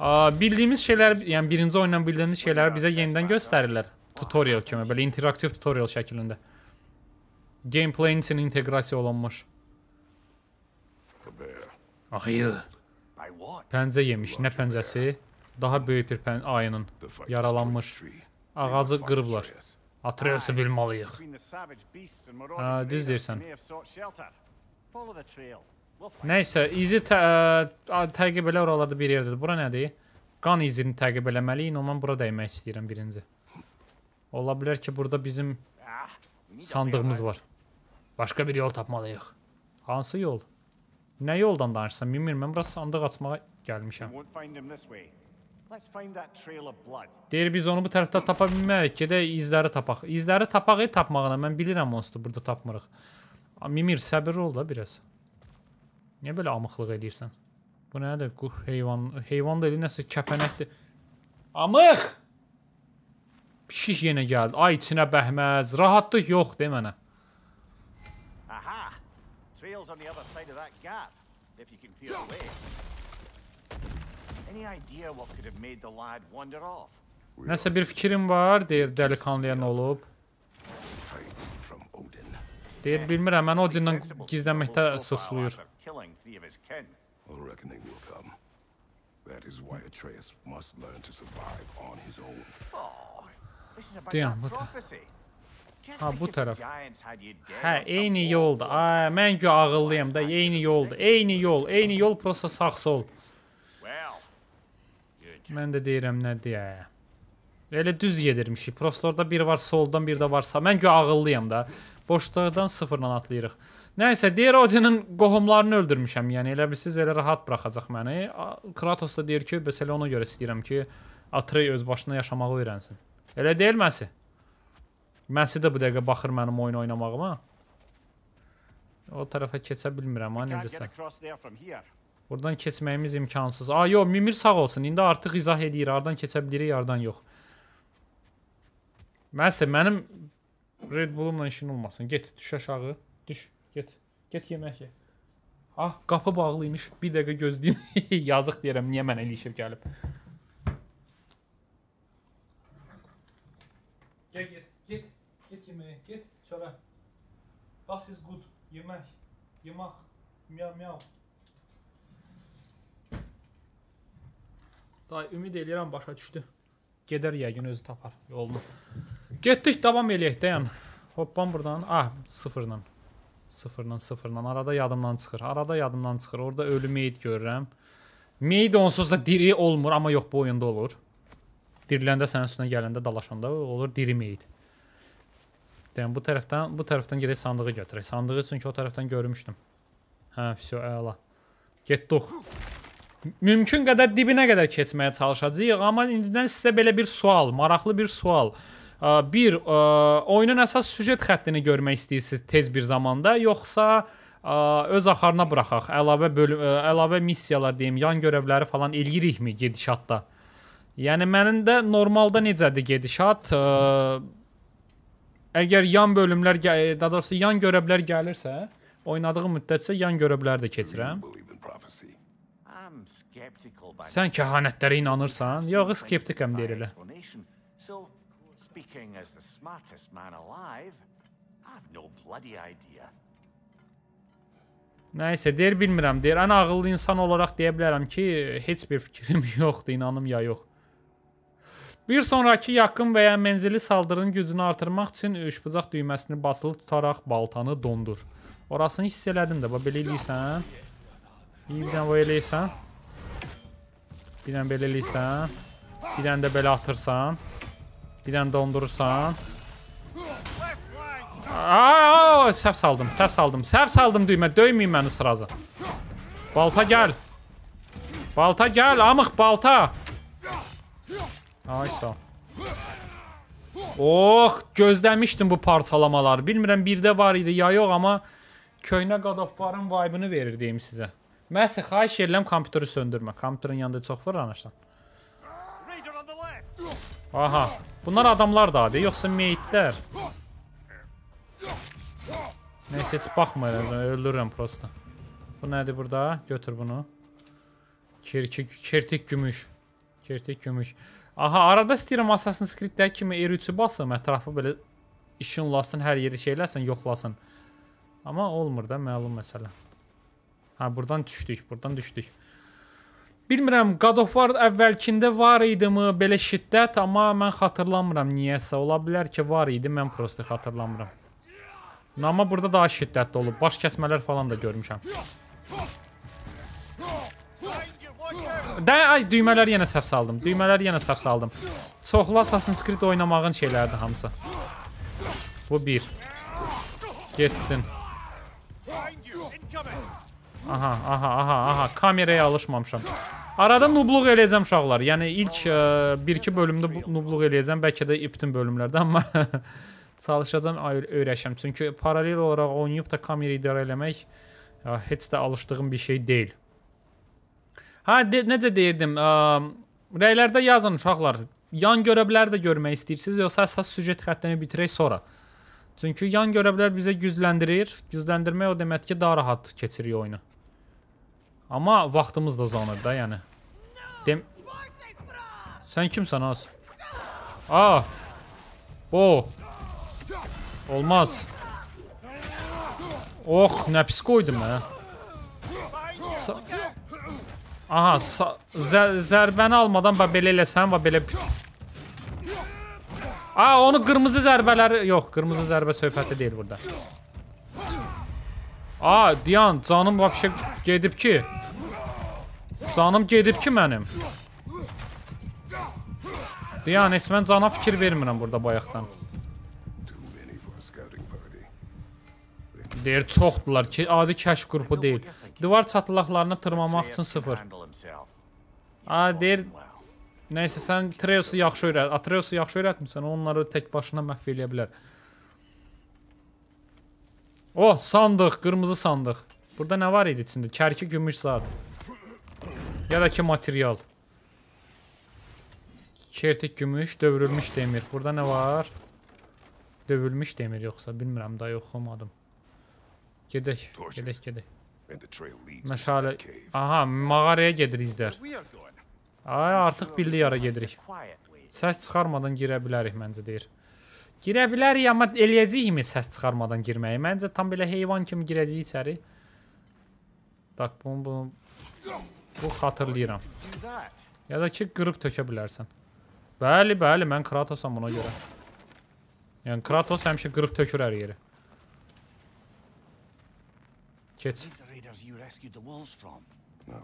A, bildiyimiz şeylər, yəni birinci oyundan bildiyimiz şeyləri bizə yenidən göstərirlər. Tutorial kimi, belə interaktiv tutorial şəklində. Gameplay için inteqrasiya olunmuş. Ayı. Pəncə yemiş. Nə pəncəsi? Daha böyük bir pən ayının yaralanmış. Ağacı qırıblar. Atreyusu bilmalıyıq. Hə, düz deyirsən. Nəysə, izi tə ə, təqib elə oralarda bir yerdədir. Bura nədir? Qan izini təqib eləməliyik. Ondan bura dəymək istəyirəm birinci. Ola bilər ki, burada bizim ah, sandığımız var. Başqa bir yol tapmalıyıq. Hansı yol? Nə yoldan danışsam, bilmirəm. Mən bura sandıq açmağa gəlmişəm. Deyir, biz onu bu tərəfdə tapa bilmərik. Gedək izləri tapaq. İzləri tapaq, tapmağına. Mən bilirəm monstru burada tapmırıq. Mimir, səbirli ol da biraz. Niyə belə amıqlıq edirsən? Bu nədir? Quş heyvan, heyvan da elə nəsə kəpənəkdir. Amıq! Pişik yenə gəldi. Ay içinə bəhməz. Rahatlıq yox de mənə. Aha. Trails on the other side of that gap. If you can clear the way. Any idea what could have made the lad wander off? Nəsə bir fikrim var, deyir dəliqanlıya nə olub? Deyir, hə. bilmirəm, mən o cindən gizlənməkdə suçluyur. Well, reckoning will come. That is why Atreus must learn to survive on his own. Deyəm, bu da. Ha, bu tərəf. Hə, eyni yolda. Ay, mən ki ağıllıyam da, eyni yolda. Eyni yol, eyni yol, prosta sağ sol. Mən də deyirəm nə deyə. Elə düz gedirmişik. Prosta orada bir var soldan, bir də var sağ. Mən ki ağıllıyam da. Boşluqdan sıfırla atlayırıq. Nəysə, deyir Odin'in qohumlarını öldürmüşəm. Yəni elə bilsiz elə rahat buraxacaq məni. Kratos da deyir ki, bəs elə ona görə istəyirəm ki, Atrey öz başına yaşamağı öyrənsin. Elə deyil Məsi? Məsi də bu dəqiqə baxır mənim oyun oynamağıma. O tarafa keçə bilmirəm, ha, necəsə. Buradan keçməyimiz imkansız. A, yox, Mimir sağ olsun. İndi artıq izah edir, aradan keçə bilirik, aradan yox. Məsi, mənim Red Bullumla işin olmasın. Get, düş aşağı. Düş, get. Get yemək ye. Ah, qapı bağlı imiş. Bir dəqiqə gözləyin. Yazıq deyirəm, niyə mənə ilişib gəlib. Gəl get, get, get yeməyə, get çölə. This is good. Yemək, yemək, miyav, miyav. Day, ümid eləyirəm başa düşdü. Gedər yəqin özü tapar yolunu. Getdik, davam eləyək, dayan. Hoppan buradan. Ah, sıfırla. Sıfırla, sıfırla. Arada yadımdan çıxır. Arada yadımdan çıxır. Orada ölü meyit görürəm. Meyit onsuz da diri olmur, amma yox bu oyunda olur. Diriləndə sənin üstünə gələndə dalaşanda olur diri meyit. Deyəm, bu tərəfdən, bu tərəfdən gedək sandığı götürək. Sandığı çünki o tərəfdən görmüşdüm. Hə, vəsə, əla. Getdik. Mümkün qədər dibinə qədər keçməyə çalışacağıq, amma indidən sizə belə bir sual, maraqlı bir sual. Sual. Bir, oyunun əsas süjet xəttini görmək istəyirsiniz tez bir zamanda, yoxsa öz axarına buraxaq, əlavə bölüm, əlavə missiyalar deyim, yan görevləri falan eləyirikmi gedişatda? Yəni mənim də normalda necədir gedişat? Əgər yan bölümlər, daha doğrusu yan görevlər gəlirsə, oynadığım müddətcə yan görevləri də keçirəm. Sən kəhanətlərə inanırsan? Yox, skeptikəm deyirlər speaking as the smartest man alive, I've no bloody idea. Nəysə, deyir, bilmirəm, deyir. Ən ağıllı insan olaraq deyə bilərəm ki, heç bir fikrim yoxdur, inanım ya yox. Bir sonrakı yaxın və ya mənzili saldırının gücünü artırmaq üçün üçbucaq düyməsini basılı tutaraq baltanı dondur. Orasını hiss elədim də, belə eləyirsən. Bir dənə belə eləyirsən. Bir dənə belə eləyirsən. Bir dənə də belə atırsan. Bir dənə dondurursan. Aa, səhv saldım, səhv saldım, səhv saldım düymə, döyməyin məni sıraza. Balta gəl. Balta gəl, amıq balta. Aysa. Oh, gözləmişdim bu parçalamaları. Bilmirəm birdə var idi ya yox, amma köhnə God of War-ın vibe-ını verir deyim sizə. Məsə xahiş edirəm kompüteri söndürmə. Kompüterin yanında çox var anaçdan. Aha. Bunlar adamlar da adı, yoxsa meyitlər? Neyse, heç baxmayacam, öldürürəm prosta. Bu nədir burada? Götür bunu. Kirkik, kirtik gümüş. Kirtik gümüş. Aha, arada istəyirəm Assassin's Creed-dəki kimi R3-ü basım, ətrafı belə işinlasın, hər yeri şeyləsin, yoxlasın. Amma olmur da, məlum məsələ. Hə, buradan düşdük, buradan düşdük. Bilmirəm, God of War əvvəlkində var idimi belə şiddət, amma mən xatırlamıram niyəsə. Ola bilər ki, var idi, mən prosta xatırlamıram. Amma burada daha şiddətli olub. Baş kəsmələr falan da görmüşəm. Də ay düymələri yenə səhv saldım. Düymələri yenə səhv saldım. Çoxlu Assassin's Creed oynamağın şeyləridir hamısı. Bu bir. Getdin. Aha, aha, aha, aha. Kameraya alışmamışam. Arada nubluq eləyəcəm uşaqlar. Yəni ilk 1-2 e, bölümdə nubluq eləyəcəm, bəlkə də iptin bölümlərdə, amma çalışacağam öyrəşəm. Çünki paralel olaraq oynayıb da kamera idarə eləmək ya, heç də alışdığım bir şey deyil. Hə, de necə deyirdim, ə, e, rəylərdə yazın uşaqlar. Yan görəblər də görmək istəyirsiniz, yoxsa əsas süjet xəttini bitirək sonra. Çünki yan görəblər bizə gücləndirir. Gücləndirmək o deməkdir ki, daha rahat keçirik oyunu. Ama vaxtımız da uzanır da yəni. Dem Sən kimsən az? Aa. O. Olmaz. Oh, nə pis qoydum mən. Aha, zər zərbəni almadan bax belə eləsən, bax belə Aa, onu kırmızı zərbələri, yox, kırmızı zərbə söhbəti deyil burada. A, Diyan, canım vapşə gedib ki. Canım gedib ki mənim. Diyan, heç mən cana fikir vermirəm burada bayaqdan. Deyir, çoxdular ki, adi kəşf qrupu deyil. Divar çatlaqlarına tırmamaq üçün sıfır. A, deyir, nəysə, sən Treosu yaxşı öyrət, Atreosu yaxşı öyrətmirsən, onları tək başına məhv eləyə bilər. Oh sandık. Qırmızı sandık. Burada nə var idi içində? Kərki, gümüş zad. Ya da ki material. Çertik gümüş, dövrülmüş demir. Burada nə var? Dövülmüş demir yoxsa bilmirəm daha yoxlamadım. Gedək, gedək, gedək. Məşalə. Aha, mağaraya gedir izlər. Ay, artıq bildik yara gedirik. Səs çıxarmadan girə bilərik məncə deyir. Girə bilərik, amma eləyəcəyikmi səs çıxarmadan girməyi? Məncə tam belə heyvan kimi girəcəyik içəri. Bax, bunu, bunu, bu xatırlayıram. Ya da ki, qırıb tökə bilərsən. Bəli, bəli, mən Kratosam buna görə. Yəni, Kratos həmişə qırıb tökür hər yeri. Keç. No.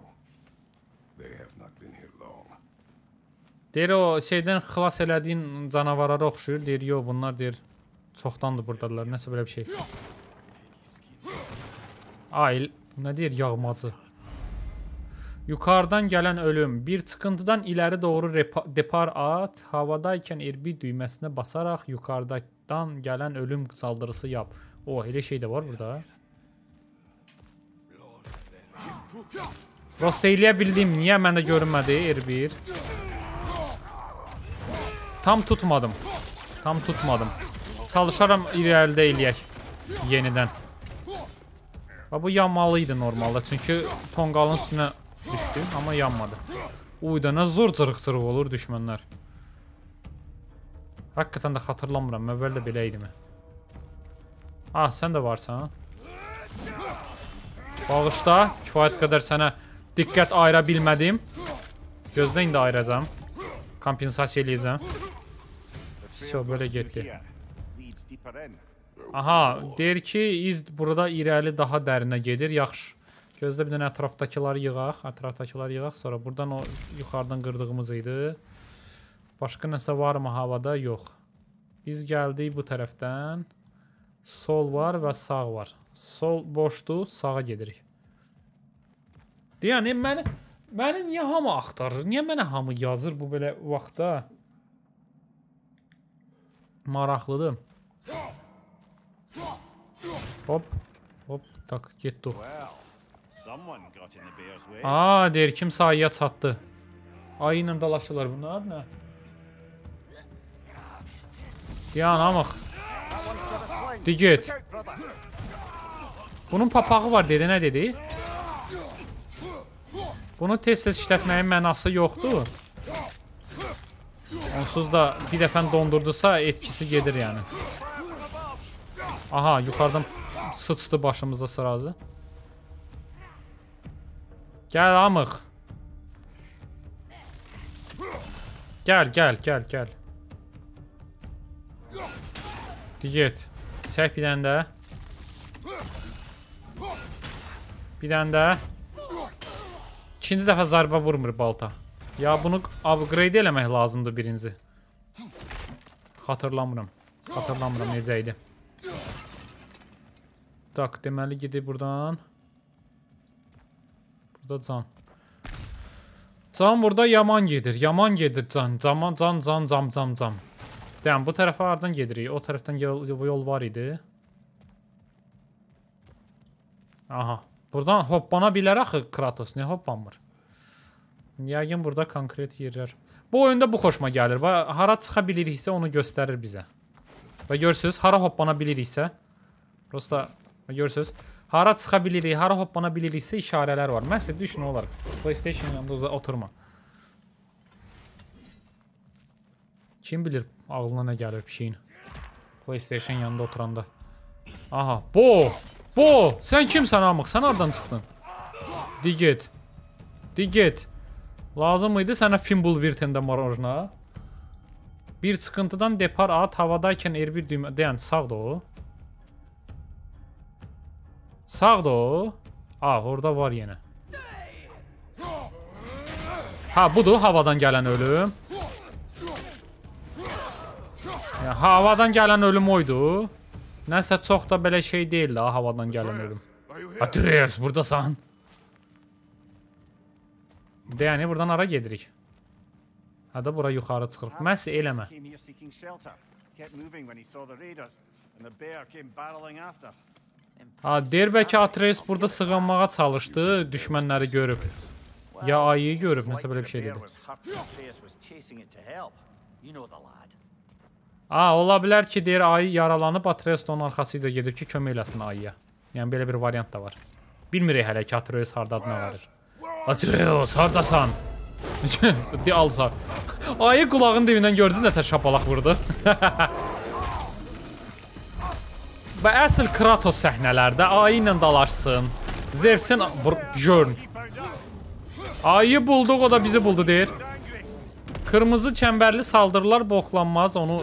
They have not been here long. Deyir o şeydən xilas elədiyin canavarlara oxşuyur. Deyir, "Yo, bunlar deyir çoxdandır burdadılar. Nəsə belə bir şey." Ayl, nə deyir yağmacı? Yukarıdan gələn ölüm. Bir çıxıntıdan ileri doğru depar at. Havadayken erbi düğmesine basarak yukarıdan gələn ölüm saldırısı yap. O, elə şey de var burada. Rost eyləyə bildim. Niyə məndə görünmədi R1? Tam tutmadım. Tam tutmadım. Çalışaram irəlidə eləyək. Yenidən. Və bu yanmalıydı normalde çünkü tonqalın üstünə düşdü. ama yanmadı. Uyda ne zor cırıq-cırıq olur düşmanlar. Hakikaten de xatırlamıram. Əvvəl də belə idi mi? Ah, sen de varsan. Bağışda. Kifayət kadar sənə diqqət ayıra bilmədim. Gözdə indi ayıracam. Kompensasiya eləyəcəm. Все, belə getdi. Aha, deyir ki, iz burada irəli daha dərinə gedir. Yaxşı. Gözlə bir dənə ətrafdakıları yığaq, ətrafdakıları yığaq, sonra buradan o yuxarıdan qırdığımız idi. Başqa nəsə varmı havada? Yox. Biz gəldik bu tərəfdən. Sol var və sağ var. Sol boşdur, sağa gedirik. Yəni məni məni niyə hamı axtarır? Niyə mənə hamı yazır bu belə vaxtda? maraqlıdır. Hop. Hop. Tak, getdik. Aa, deyir, kim sayıya çatdı. Ayı ilə dalaşırlar bunlar, nə? Yanamıq. Di get. Bunun papağı var dedi, nə dedi? Bunu tez-tez işlətməyin mənası yoxdur. Onsuz da bir defen dondurdusa etkisi gelir yani. Aha yukarıdan sıçtı başımıza sırazı. Gel amık. Gel gel gel gel. Digit. Çək bir dənə də. Bir dənə də. İkinci dəfə zarba vurmur balta. Ya bunu upgrade eləmək lazımdır birinci. Xatırlamıram. Xatırlamıram necə idi. Tak, deməli gedib buradan. Burada can. Can burada yaman gedir. Yaman gedir can. Can, can, can, can, can, can. Deyəm, bu tərəfə hardan gedirik? O tərəfdən yol, yol var idi. Aha. Buradan hoppana bilər axı Kratos. Niyə hoppanmır? Yəqin burada konkret yerlər. Bu oyunda bu xoşuma gəlir. Və hara çıxa biliriksə onu göstərir bizə. Və görürsüz, hara hoppana biliriksə. Prosta görürsüz. Hara çıxa bilirik, hara hoppana biliriksə işarələr var. Mən sizə düşün olar. PlayStation yanında oturma. Kim bilir ağlına nə gəlir bir şeyin. PlayStation yanında oturanda. Aha, bo! Bo! Sən kimsən amıq? Sən hardan çıxdın? Digit. Digit. Lazım idi sənə Fimbul Virtende morojna. Bir çıxıntıdan depar at havadaykən R1 düymə, deyən sağdır o. Sağdır o. A, orada var yenə. Ha, budur havadan gələn ölüm. Yəni, havadan gələn ölüm oydu. Nəsə çox da belə şey deyil də havadan gələn ölüm. Atreus, buradasan. Yəni buradan ara gedirik? Hə də bura yuxarı çıxırıq. Məs eləmə. Ha, deyir bəlkə Atreus burada sığınmağa çalışdı, düşmənləri görüb. Ya ayıyı görüb, nəsə belə bir şey dedi. A, ola bilər ki, deyir ayı yaralanıb, Atreus da onun arxasıca gedib ki, kömək eləsin ayıya. Yəni belə bir variant da var. Bilmirik hələ ki, Atreus hardadır, nə varır. Atreus, sardasan. Di al sar. Ayı qulağın dibindən gördünüz nətər şapalaq vurdu. Və əsl Kratos səhnələrdə ayı ilə dalaşsın. Zevsin görün. Ayı bulduq, o da bizi buldu deyir. Kırmızı çəmbərli saldırılar boxlanmaz, onu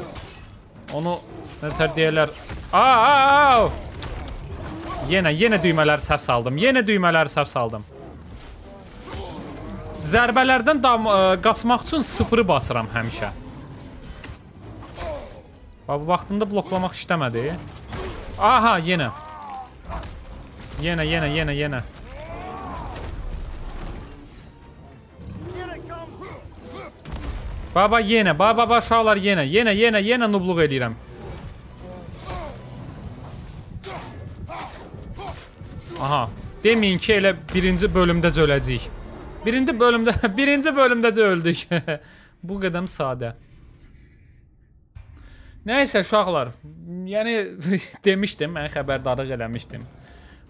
onu nətər deyirlər. Aa! a, a! Yenə, yenə düymələri səhv saldım. Yenə düymələri səhv saldım. Zərbələrdən e, qaçmaq üçün sıfırı basıram həmişə. Bax, vaxtında bloklamaq işləmədi. Aha, yenə. Yenə, yenə, yenə, yenə. Baba yenə, baba baba uşaqlar yenə, yenə, yenə, yenə nubluq eləyirəm. Aha, deməyin ki, elə birinci bölümdə cöləcəyik. Birinci bölümdə, birinci bölümdəcə öldük. Bu qədəm sadə. Nəysə uşaqlar, yəni demişdim, mən xəbərdarlıq eləmişdim.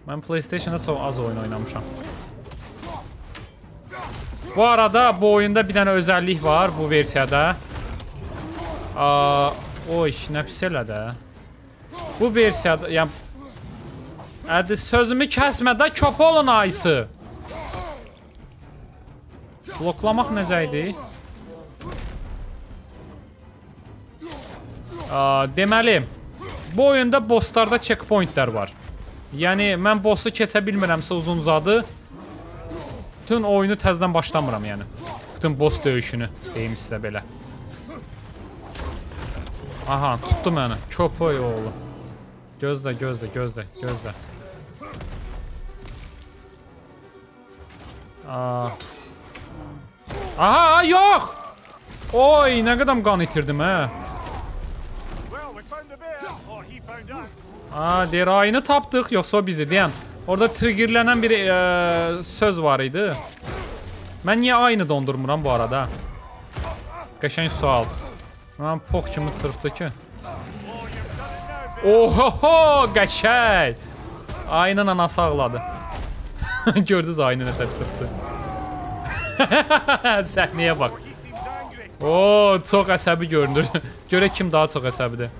Mən PlayStation-da çox az oyun oynamışam. Bu arada bu oyunda bir dənə özəllik var bu versiyada. Aa, oy, nə pis elədi. Bu versiyada, yəni Ədi sözümü kəsmə də köp olun ayısı. Bloklamaq necə idi? Deməli, bu oyunda bosslarda checkpointlər var. Yəni, mən bossu keçə bilmirəmsə uzun uzadı, bütün oyunu təzdən başlamıram yəni. Bütün boss döyüşünü deyim sizə belə. Aha, tutdu məni. Köpöy oğlu. Gözlə, gözlə, gözlə, gözlə. Aa. Aha yox. Oy nə qədəm qan itirdim hə. Oh, ha, deyir ayını tapdıq yoxsa o bizi deyən. Orada triggerlənən bir ə, e, söz var idi. Mən niyə ayını dondurmuram bu arada? Qəşəng sual. Mən pox kimi çırpdı ki. Ohoho, qəşəng. Ayının anası ağladı. Gördünüz ayını nə təsirdi. Səhnəyə bax. O, çox əsəbi görünür. Görək kim daha çox əsəbidir.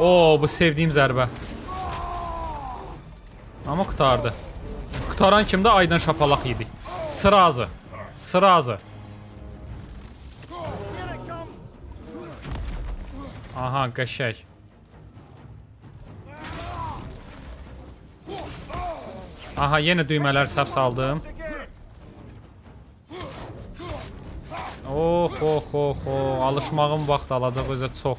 O, bu sevdiyim zərbə. Amma qutardı. Qutaran kimdə aydan şapalaq yedik. Sırazı. Sırazı. Aha, qəşək. Aha yine düğmeler sap saldım. Oh, oh, oh, oh. Alışmağım vaxt alacaq özə çox.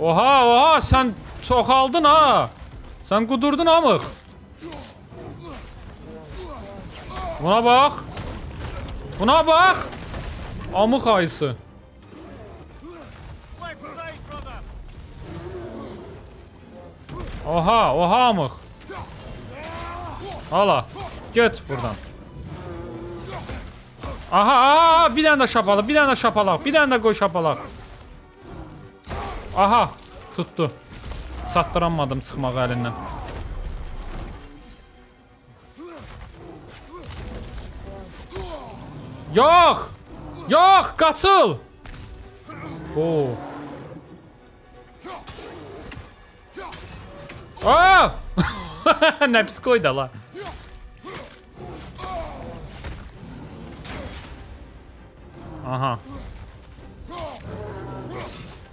Oha, oha, sən çox aldın ha. Sən qudurdun amıq. Buna bax. Buna bax. Amıq ayısı. Oha, oha amıq. Hala. Get buradan. Aha, aha bir dənə də şapalaq, bir dənə də şapalaq, bir dənə də qoy şapalaq. Aha, tutdu. Çatdıranmadım çıxmağı əlindən. Yox! Yox, qaçıl! Oo. Aa! Nə pis qoydu la. Aha.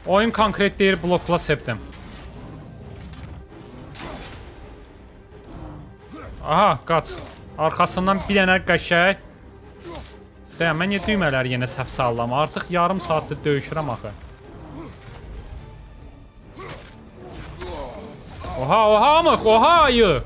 Oyun konkret deyir blokla septim. Aha, qaç. Arxasından bir dənə qəşəy. Dəyə, mən niyə düymələr yenə səhv sallam? Artıq yarım saatdır döyüşürəm axı. Oha, oha mı? Oha ayı.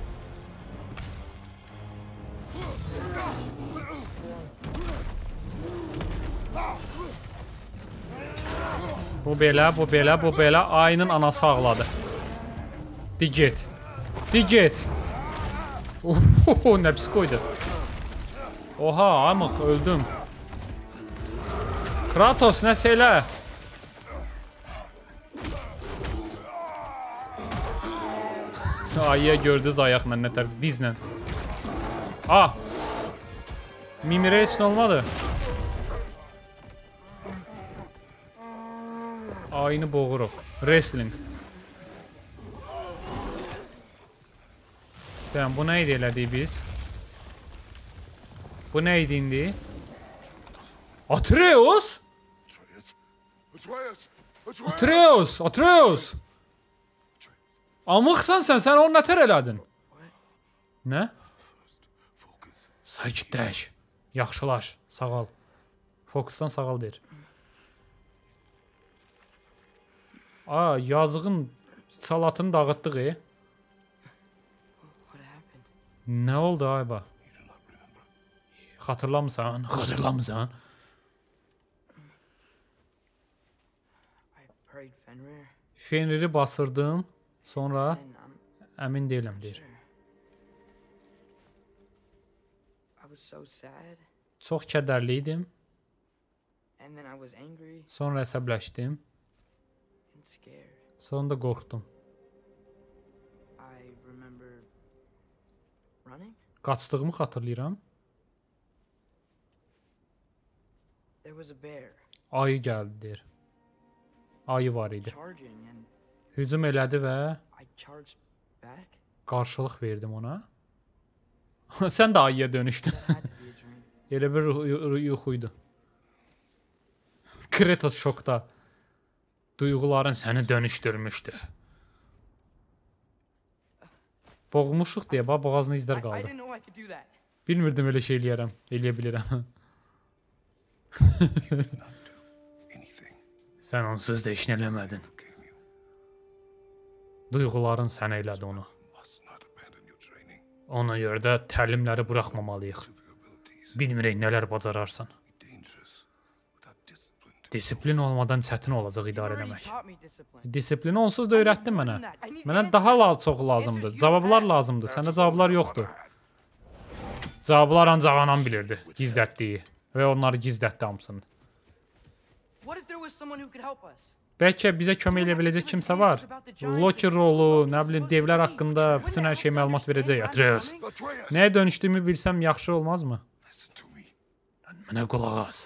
Bu belə, bu belə, bu belə. Ayının anası ağladı. Di get. Di get. Oho, nə pis qoydu. Oha, amıq, öldüm. Kratos, nəsə elə? Ayıya gördüz ayaqla, nə tərk, dizlə. Ah! Mimiresin olmadı. Ah! ayını boğuruq. Wrestling. Tamam, bu nə idi elədik biz? Bu nə idi indi? Atreus? Atreus, Atreus. Amıqsan sən, sən onu nətər elədin? Nə? Sakitləş. Yaxşılaş, sağal. Fokusdan sağal deyir. A, yazığın salatını dağıtdıq, e? Nə oldu, Ayba? Xatırlamısan, xatırlamısan. Fenriri basırdım, sonra əmin deyiləm, deyir. Çox kədərli idim. Sonra əsəbləşdim. Sonunda qorxdum. Qaçdığımı xatırlayıram. Ayı gəldi deyir. Ayı var idi. Hücum elədi və qarşılıq verdim ona. Sən də ayıya dönüşdün. Elə bir yuxu idi. Kratos şokda. Duyğuların səni dönüşdürmüşdü. Boğmuşuq deyə bax boğazına izlər qaldı. Bilmirdim elə şey eləyərəm, eləyə bilirəm. Sən onsuz da heç nə eləmədin. Duyğuların sənə elədi onu. Ona görə də təlimləri buraxmamalıyıq. Bilmirək nələr bacararsan. Disiplin olmadan çətin olacaq idarə eləmək. Disiplin onsuz da öyrətdin mənə. Mənə daha la çox lazımdır. Cavablar lazımdır. Səndə cavablar yoxdur. Cavablar ancaq anam bilirdi gizlətdiyi və onları gizlətdi hamısını. Bəlkə bizə kömək edə biləcək kimsə var. Loki rolu, nə bilim, devlər haqqında bütün hər şey məlumat verəcək Atreus. Nəyə dönüşdüyümü bilsəm yaxşı olmazmı? Mənə qulaq as.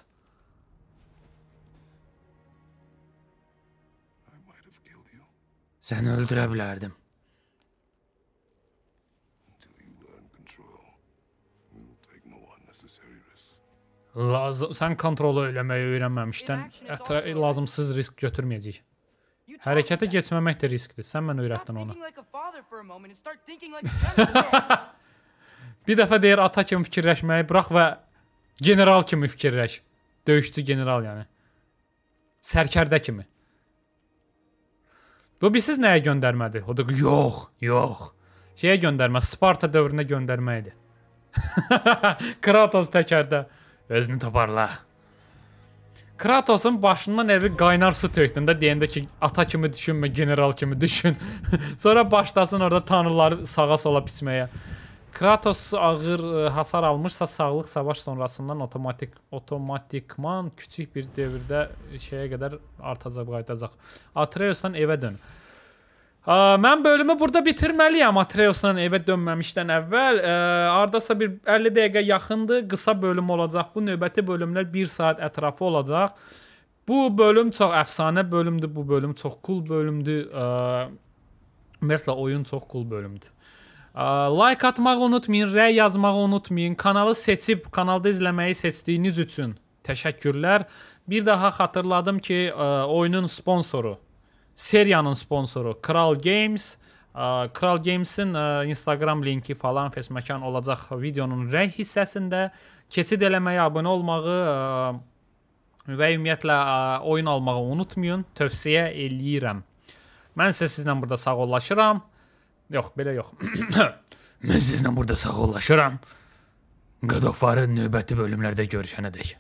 Səni öldürə bilərdim. Lazım, sən kontrolu eləməyi öyrənməmişdən ətra lazımsız risk götürməyəcək. Hərəkətə keçməmək də riskdir. Sən mən öyrətdin onu. Bir dəfə deyir ata kimi fikirləşməyi burax və general kimi fikirləş. Döyüşçü general yəni. Sərkərdə kimi. Bu bilirsiniz nəyə göndərmədi? O da yox, yox. Şeyə göndərmə, Sparta dövrünə göndərmə idi. Kratos təkərdə özünü toparla. Kratosun başından evi qaynar su tökdün də deyəndə ki, ata kimi düşünmə, general kimi düşün. Sonra başlasın orada tanrıları sağa sola biçməyə. Kratos ağır e, hasar almışsa sağlıq savaş sonrasından otomatik otomatikman kiçik bir dövrdə şeyə qədər artacaq, qayıdacaq. Atreusdan evə dön. E, mən bölümü burada bitirməliyəm Atreusdan evə dönməmişdən əvvəl. E, ardasa bir 50 dəqiqə yaxındır. Qısa bölüm olacaq. Bu növbəti bölümlər 1 saat ətrafı olacaq. Bu bölüm çox əfsanə bölümdür. Bu bölüm çox cool bölümdür. E, Ümumiyyətlə oyun çox cool bölümdür. Like atmağı unutmayın, rəy yazmağı unutmayın. Kanalı seçib, kanalda izləməyi seçdiyiniz üçün təşəkkürlər. Bir daha xatırladım ki, oyunun sponsoru, seriyanın sponsoru Kral Games. Kral Games-in Instagram linki falan fesməkan olacaq videonun rəy hissəsində. Keçid eləməyə abunə olmağı və ümumiyyətlə oyun almağı unutmayın. Tövsiyə eləyirəm. Mən isə sizlə burada sağollaşıram. Yox, belə yox. Mən sizlə burada sağollaşıram. Qadofarın növbəti bölümlərdə görüşənədək.